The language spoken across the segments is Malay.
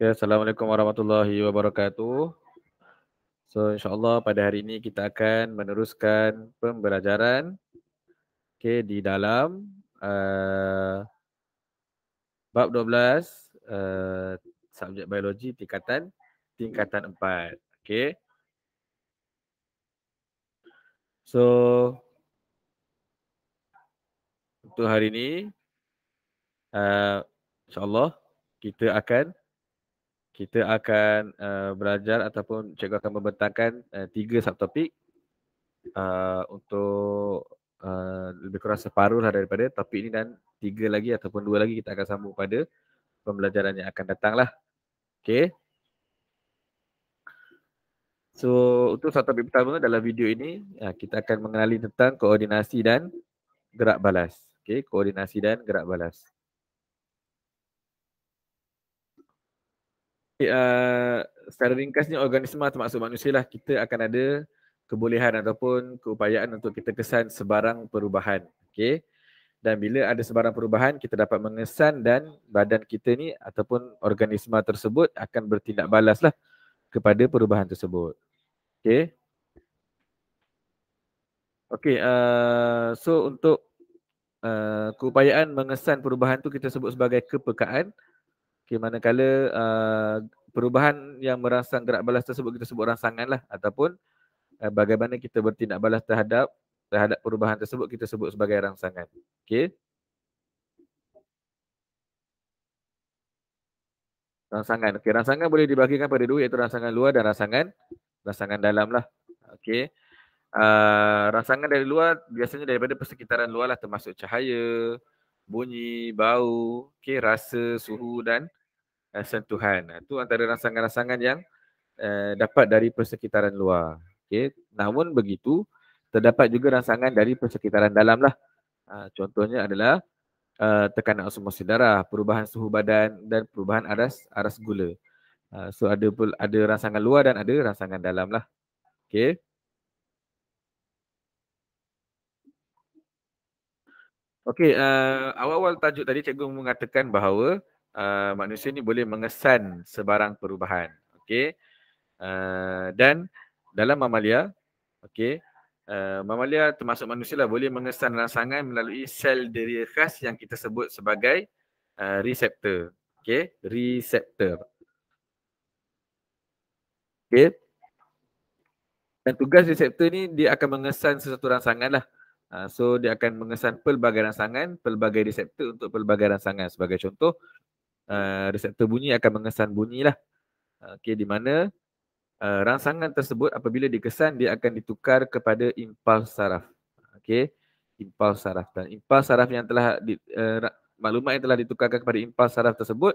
Okay, ya, Assalamualaikum warahmatullahi wabarakatuh. So insyaAllah pada hari ini kita akan meneruskan pembelajaran okay, di dalam uh, bab 12 uh, eh, subjek biologi tingkatan tingkatan 4. Okay. So untuk hari ini uh, insyaAllah kita akan kita akan uh, belajar ataupun cikgu akan membentangkan uh, tiga subtopik uh, untuk uh, lebih kurang separuh lah daripada topik ini dan tiga lagi ataupun dua lagi kita akan sambung pada pembelajaran yang akan datang lah. Okay. So untuk subtopik pertama dalam video ini uh, kita akan mengenali tentang koordinasi dan gerak balas. Okay, koordinasi dan gerak balas. uh, secara ringkasnya organisma termasuk manusia lah kita akan ada kebolehan ataupun keupayaan untuk kita kesan sebarang perubahan. Okay. Dan bila ada sebarang perubahan kita dapat mengesan dan badan kita ni ataupun organisma tersebut akan bertindak balas lah kepada perubahan tersebut. Okay. Okay, uh, so untuk uh, keupayaan mengesan perubahan tu kita sebut sebagai kepekaan. Okay, manakala uh, perubahan yang merangsang gerak balas tersebut kita sebut rangsangan lah ataupun uh, bagaimana kita bertindak balas terhadap terhadap perubahan tersebut kita sebut sebagai rangsangan. Okay. Rangsangan. Okay, rangsangan boleh dibahagikan pada dua iaitu rangsangan luar dan rangsangan rangsangan dalam lah. Okey, Uh, rangsangan dari luar biasanya daripada persekitaran luar lah termasuk cahaya, bunyi, bau, okay, rasa, suhu dan uh, sentuhan. Itu antara rangsangan-rangsangan yang uh, dapat dari persekitaran luar. Okay. Namun begitu, terdapat juga rangsangan dari persekitaran dalam. Uh, contohnya adalah uh, tekanan osmosis darah, perubahan suhu badan dan perubahan aras aras gula. Uh, so ada ada rangsangan luar dan ada rangsangan dalam lah. Okay. Okey, uh, eh, awal-awal tajuk tadi cikgu mengatakan bahawa Eh, manusia ni boleh mengesan sebarang perubahan. Okey. Uh, eh, dan dalam mamalia, okey, uh, eh, mamalia termasuk manusia lah boleh mengesan rangsangan melalui sel diri khas yang kita sebut sebagai uh, reseptor. Okey, reseptor. Okey. Dan tugas reseptor ni dia akan mengesan sesuatu rangsangan lah. Uh, so dia akan mengesan pelbagai rangsangan, pelbagai reseptor untuk pelbagai rangsangan. Sebagai contoh, uh, reseptor bunyi akan mengesan bunyi lah. Okey di mana uh, rangsangan tersebut apabila dikesan dia akan ditukar kepada impuls saraf. Okey impuls saraf dan impuls saraf yang telah di, uh, maklumat yang telah ditukarkan kepada impuls saraf tersebut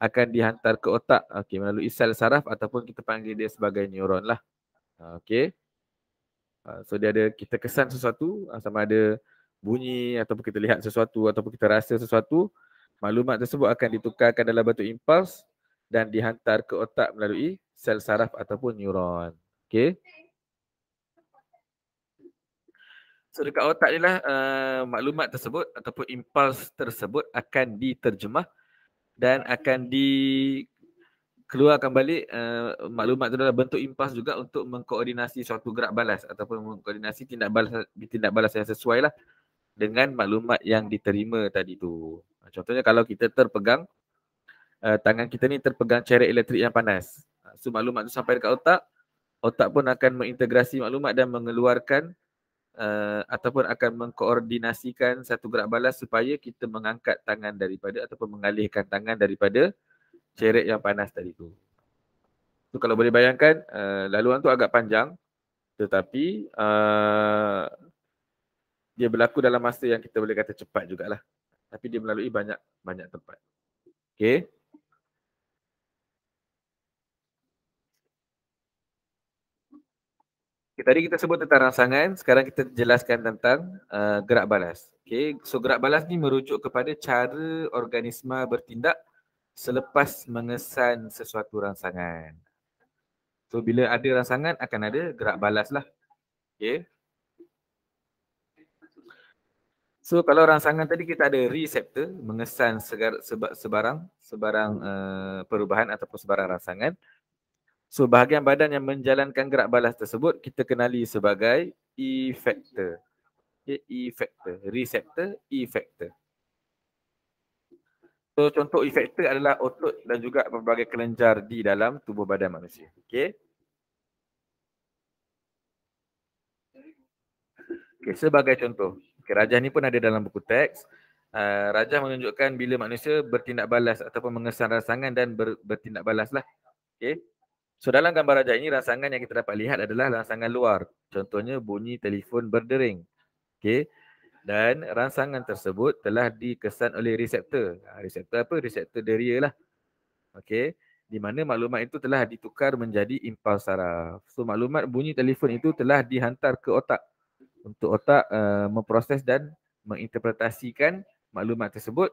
akan dihantar ke otak okey melalui sel saraf ataupun kita panggil dia sebagai neuron lah. Okey. Uh, so dia ada kita kesan sesuatu ah, sama ada bunyi ataupun kita lihat sesuatu ataupun kita rasa sesuatu Maklumat tersebut akan ditukarkan dalam bentuk impuls dan dihantar ke otak melalui sel saraf ataupun neuron. Okay. So dekat otak ni lah uh, maklumat tersebut ataupun impuls tersebut akan diterjemah dan akan dikeluarkan balik uh, maklumat tu dalam bentuk impuls juga untuk mengkoordinasi suatu gerak balas ataupun mengkoordinasi tindak balas, tindak balas yang sesuai lah dengan maklumat yang diterima tadi tu. Contohnya kalau kita terpegang uh, tangan kita ni terpegang ceret elektrik yang panas. So maklumat tu sampai dekat otak, otak pun akan mengintegrasi maklumat dan mengeluarkan uh, ataupun akan mengkoordinasikan satu gerak balas supaya kita mengangkat tangan daripada ataupun mengalihkan tangan daripada ceret yang panas tadi tu. So kalau boleh bayangkan uh, laluan tu agak panjang tetapi uh, dia berlaku dalam masa yang kita boleh kata cepat jugalah tapi dia melalui banyak banyak tempat. Okay. Okay, tadi kita sebut tentang rangsangan, sekarang kita jelaskan tentang uh, gerak balas. Okay. so gerak balas ni merujuk kepada cara organisma bertindak selepas mengesan sesuatu rangsangan. So bila ada rangsangan akan ada gerak balas lah. Okey. So kalau rangsangan tadi kita ada reseptor mengesan segar, seba, sebarang sebarang uh, perubahan ataupun sebarang rangsangan. So bahagian badan yang menjalankan gerak balas tersebut kita kenali sebagai effector. Okay, effector, reseptor, effector. So contoh effector adalah otot dan juga berbagai kelenjar di dalam tubuh badan manusia. Okay. Okay, sebagai contoh, Okay, Rajah ni pun ada dalam buku teks. Uh, Rajah menunjukkan bila manusia bertindak balas ataupun mengesan rasangan dan ber, bertindak balas lah. Okay. So dalam gambar Rajah ini rasangan yang kita dapat lihat adalah rasangan luar. Contohnya bunyi telefon berdering. Okay. Dan rangsangan tersebut telah dikesan oleh reseptor. Ha, reseptor apa? Reseptor deria lah. Okay. Di mana maklumat itu telah ditukar menjadi impuls saraf. So maklumat bunyi telefon itu telah dihantar ke otak untuk otak uh, memproses dan menginterpretasikan maklumat tersebut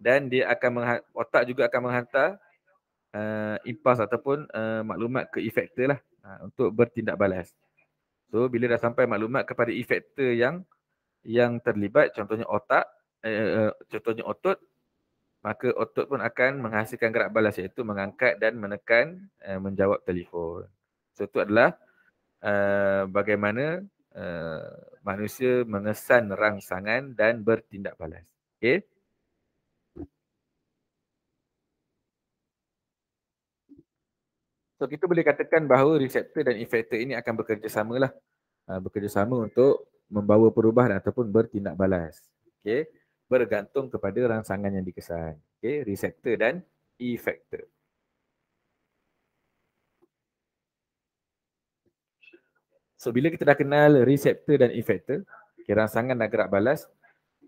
dan dia akan otak juga akan menghantar uh, eh, impuls ataupun uh, maklumat ke efektor lah uh, untuk bertindak balas. So bila dah sampai maklumat kepada efektor yang yang terlibat contohnya otak uh, contohnya otot maka otot pun akan menghasilkan gerak balas iaitu mengangkat dan menekan uh, menjawab telefon. So itu adalah uh, bagaimana Eh, manusia mengesan rangsangan dan bertindak balas. Okey? So kita boleh katakan bahawa reseptor dan efektor ini akan bekerjasama lah. Uh, ah, bekerjasama untuk membawa perubahan ataupun bertindak balas. Okey? Bergantung kepada rangsangan yang dikesan. Okey? Reseptor dan efektor. So bila kita dah kenal reseptor dan efektor, okay, rangsangan dan gerak balas,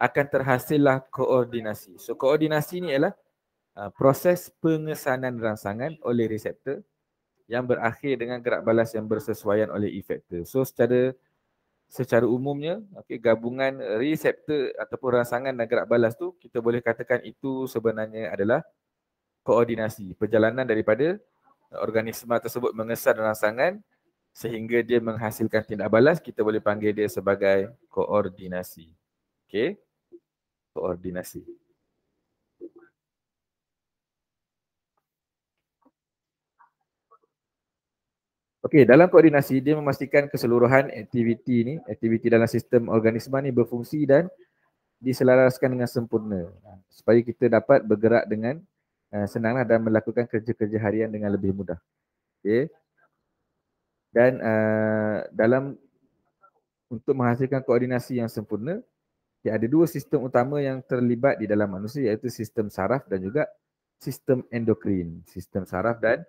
akan terhasillah koordinasi. So koordinasi ni ialah uh, proses pengesanan rangsangan oleh reseptor yang berakhir dengan gerak balas yang bersesuaian oleh efektor. So secara secara umumnya, okay, gabungan reseptor ataupun rangsangan dan gerak balas tu kita boleh katakan itu sebenarnya adalah koordinasi perjalanan daripada organisma tersebut mengesan rangsangan sehingga dia menghasilkan tindak balas kita boleh panggil dia sebagai koordinasi. Okey. Koordinasi. Okey, dalam koordinasi dia memastikan keseluruhan aktiviti ni, aktiviti dalam sistem organisma ni berfungsi dan diselaraskan dengan sempurna. Ha, supaya kita dapat bergerak dengan uh, senanglah dan melakukan kerja-kerja harian dengan lebih mudah. Okey dan uh, dalam untuk menghasilkan koordinasi yang sempurna dia ada dua sistem utama yang terlibat di dalam manusia iaitu sistem saraf dan juga sistem endokrin sistem saraf dan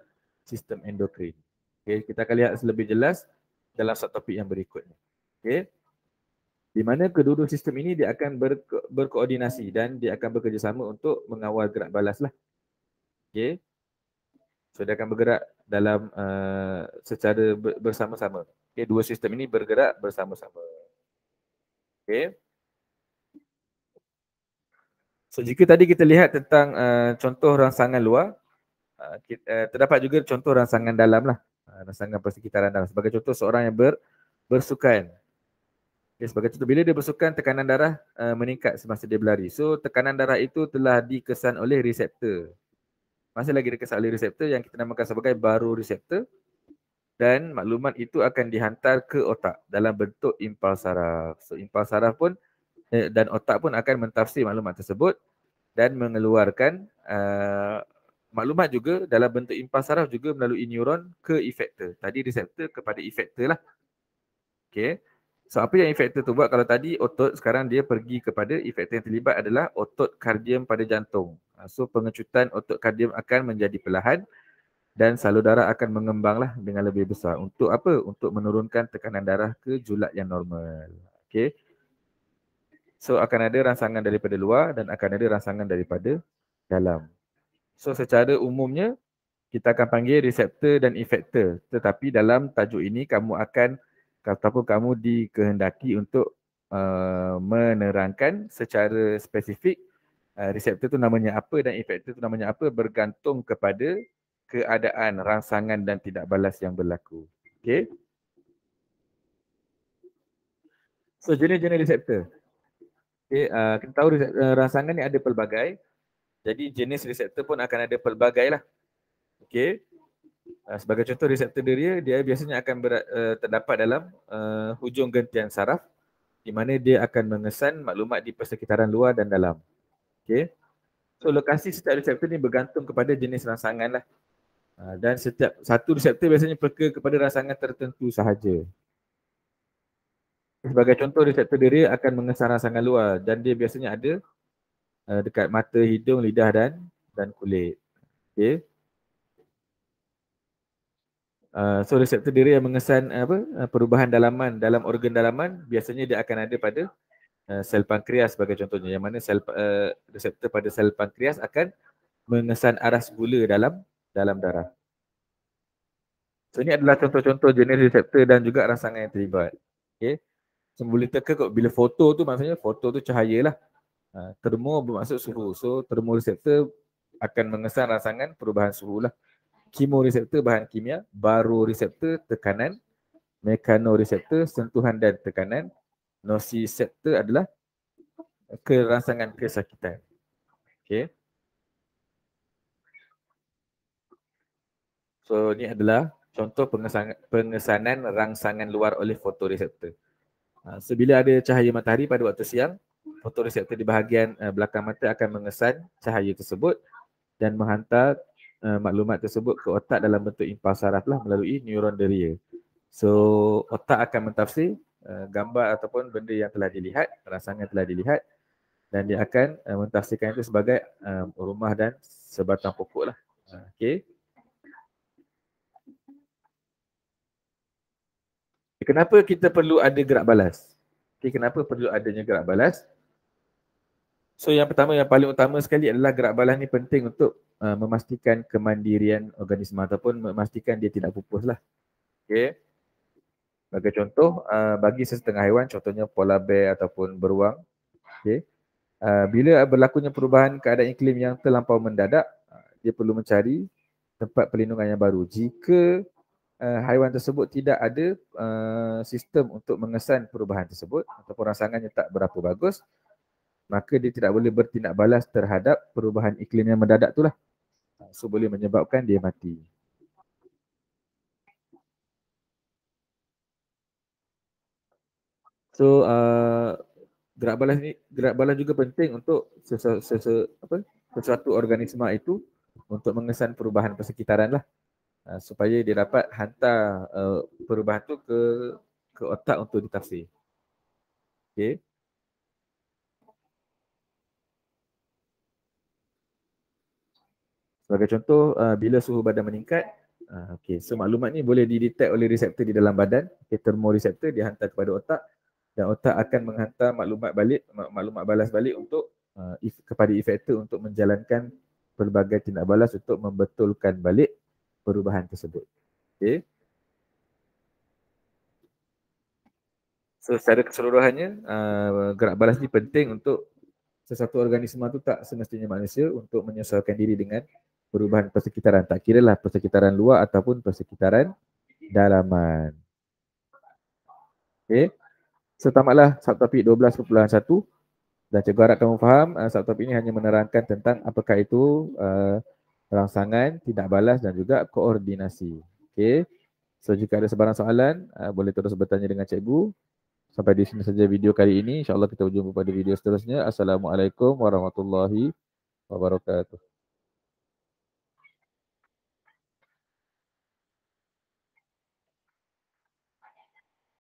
sistem endokrin okey kita akan lihat lebih jelas dalam satu topik yang berikutnya okey di mana kedua-dua sistem ini dia akan berko- berkoordinasi dan dia akan bekerjasama untuk mengawal gerak balaslah. Okey, Okay. So akan bergerak dalam uh, secara bersama-sama. Okay, dua sistem ini bergerak bersama-sama. Okay. So, jika tadi kita lihat tentang uh, contoh rangsangan luar, uh, eh, kita, uh, terdapat juga contoh rangsangan dalam lah. Uh, rangsangan persekitaran dalam. Sebagai contoh seorang yang ber, bersukan. Okay, sebagai contoh, bila dia bersukan, tekanan darah uh, meningkat semasa dia berlari. So, tekanan darah itu telah dikesan oleh reseptor masih lagi dekat saluran reseptor yang kita namakan sebagai baru reseptor dan maklumat itu akan dihantar ke otak dalam bentuk impuls saraf. So impuls saraf pun eh, dan otak pun akan mentafsir maklumat tersebut dan mengeluarkan uh, maklumat juga dalam bentuk impuls saraf juga melalui neuron ke efektor. Tadi reseptor kepada efektor lah. Okay. So apa yang efektor tu buat kalau tadi otot sekarang dia pergi kepada efektor yang terlibat adalah otot kardium pada jantung. Ah, so pengecutan otot kardium akan menjadi perlahan dan salur darah akan mengembanglah dengan lebih besar. Untuk apa? Untuk menurunkan tekanan darah ke julat yang normal. Okay. So akan ada rangsangan daripada luar dan akan ada rangsangan daripada dalam. So secara umumnya kita akan panggil reseptor dan efektor. Tetapi dalam tajuk ini kamu akan ataupun kamu dikehendaki untuk uh, menerangkan secara spesifik Eh, reseptor tu namanya apa dan efektor tu namanya apa bergantung kepada keadaan rangsangan dan tidak balas yang berlaku. Okay. So jenis-jenis reseptor. Okay, uh, eh, kita tahu uh, rangsangan ni ada pelbagai. Jadi jenis reseptor pun akan ada pelbagai lah. Okay. Uh, sebagai contoh reseptor deria, dia biasanya akan ber, uh, terdapat dalam uh, hujung gentian saraf di mana dia akan mengesan maklumat di persekitaran luar dan dalam. Okay. So lokasi setiap reseptor ni bergantung kepada jenis rangsangan lah. Ha, dan setiap satu reseptor biasanya peka kepada rangsangan tertentu sahaja. Sebagai contoh reseptor diri akan mengesan rangsangan luar dan dia biasanya ada uh, dekat mata, hidung, lidah dan dan kulit. Okay. Uh, ha, so reseptor diri yang mengesan eh, apa eh, perubahan dalaman dalam organ dalaman biasanya dia akan ada pada Eh, sel pankreas sebagai contohnya yang mana sel uh, reseptor pada sel pankreas akan mengesan aras gula dalam dalam darah. So ini adalah contoh-contoh jenis reseptor dan juga rangsangan yang terlibat. Okey. So boleh teka kot bila foto tu maksudnya foto tu cahaya lah. Uh, ha, termo bermaksud suhu. So termo reseptor akan mengesan rangsangan perubahan suhu lah. reseptor bahan kimia, baru reseptor tekanan, mekanoreseptor sentuhan dan tekanan, nociceptor adalah kerangsangan kesakitan. Okay. So ni adalah contoh pengesanan rangsangan luar oleh fotoreseptor. Ha, so bila ada cahaya matahari pada waktu siang, fotoreseptor di bahagian eh, belakang mata akan mengesan cahaya tersebut dan menghantar eh, maklumat tersebut ke otak dalam bentuk impuls saraf lah melalui neuron deria. So otak akan mentafsir uh, gambar ataupun benda yang telah dilihat, rasanya telah dilihat dan dia akan uh, mentafsirkan itu sebagai uh, rumah dan sebatang pokok lah. Uh, okay. Kenapa kita perlu ada gerak balas? Okay, kenapa perlu adanya gerak balas? So yang pertama yang paling utama sekali adalah gerak balas ni penting untuk uh, memastikan kemandirian organisma ataupun memastikan dia tidak pupus lah. Okay. Bagi contoh, uh, bagi sesetengah haiwan, contohnya polar bear ataupun beruang, okay. uh, bila berlakunya perubahan keadaan iklim yang terlampau mendadak, uh, dia perlu mencari tempat perlindungan yang baru. Jika uh, haiwan tersebut tidak ada uh, sistem untuk mengesan perubahan tersebut ataupun rangsangannya tak berapa bagus, maka dia tidak boleh bertindak balas terhadap perubahan iklim yang mendadak itulah. Uh, so boleh menyebabkan dia mati. So uh, gerak balas ni gerak balas juga penting untuk sesu, sesu, apa, sesuatu organisma itu untuk mengesan perubahan persekitaran lah uh, supaya dia dapat hantar uh, perubahan tu ke ke otak untuk ditafsir. Okay. Sebagai contoh, uh, bila suhu badan meningkat, uh, okay. so maklumat ni boleh didetect oleh reseptor di dalam badan, okay, thermoreceptor dia kepada otak dan otak akan menghantar maklumat balik maklumat balas balik untuk uh, if, kepada efektor untuk menjalankan pelbagai tindak balas untuk membetulkan balik perubahan tersebut. Okey. So secara keseluruhannya uh, gerak balas ni penting untuk sesuatu organisma tu tak semestinya manusia untuk menyesuaikan diri dengan perubahan persekitaran. Tak kira lah persekitaran luar ataupun persekitaran dalaman. Okey setamatlah subtopik 12.1 dan cikgu harap kamu faham uh, eh, subtopik ini hanya menerangkan tentang apakah itu uh, rangsangan, tindak balas dan juga koordinasi. Okey. So jika ada sebarang soalan uh, boleh terus bertanya dengan cikgu. Sampai di sini saja video kali ini. InsyaAllah kita berjumpa pada video seterusnya. Assalamualaikum warahmatullahi wabarakatuh.